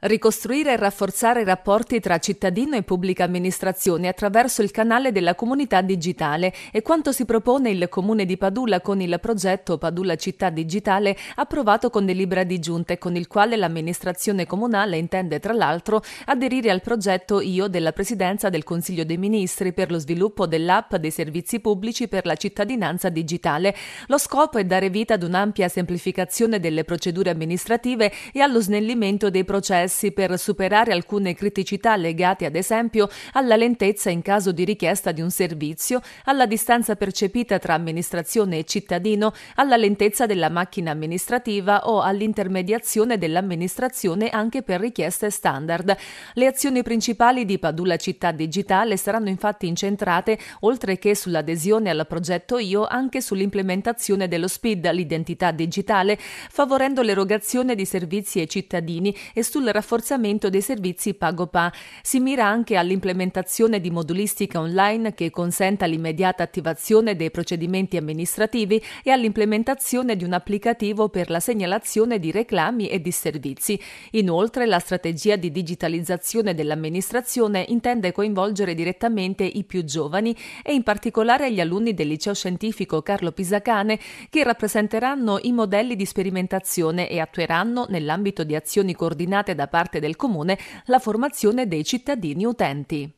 Ricostruire e rafforzare i rapporti tra cittadino e pubblica amministrazione attraverso il canale della comunità digitale è quanto si propone il Comune di Padula con il progetto Padula Città Digitale approvato con delibera di giunta e con il quale l'amministrazione comunale intende tra l'altro aderire al progetto IO della Presidenza del Consiglio dei Ministri per lo sviluppo dell'app dei servizi pubblici per la cittadinanza digitale. Lo scopo è dare vita ad un'ampia semplificazione delle procedure amministrative e allo snellimento dei processi processi per superare alcune criticità legate ad esempio alla lentezza in caso di richiesta di un servizio, alla distanza percepita tra amministrazione e cittadino, alla lentezza della macchina amministrativa o all'intermediazione dell'amministrazione anche per richieste standard. Le azioni principali di Padula Città Digitale saranno infatti incentrate, oltre che sull'adesione al progetto IO, anche sull'implementazione dello SPID, l'identità digitale, favorendo l'erogazione di servizi ai cittadini e sul rafforzamento dei servizi PagoPA. Si mira anche all'implementazione di modulistica online che consenta l'immediata attivazione dei procedimenti amministrativi e all'implementazione di un applicativo per la segnalazione di reclami e disservizi. Inoltre, la strategia di digitalizzazione dell'amministrazione intende coinvolgere direttamente i più giovani e in particolare gli alunni del liceo scientifico Carlo Pisacane che rappresenteranno i modelli di sperimentazione e attueranno nell'ambito di azioni coordinate da parte del comune la formazione dei cittadini utenti.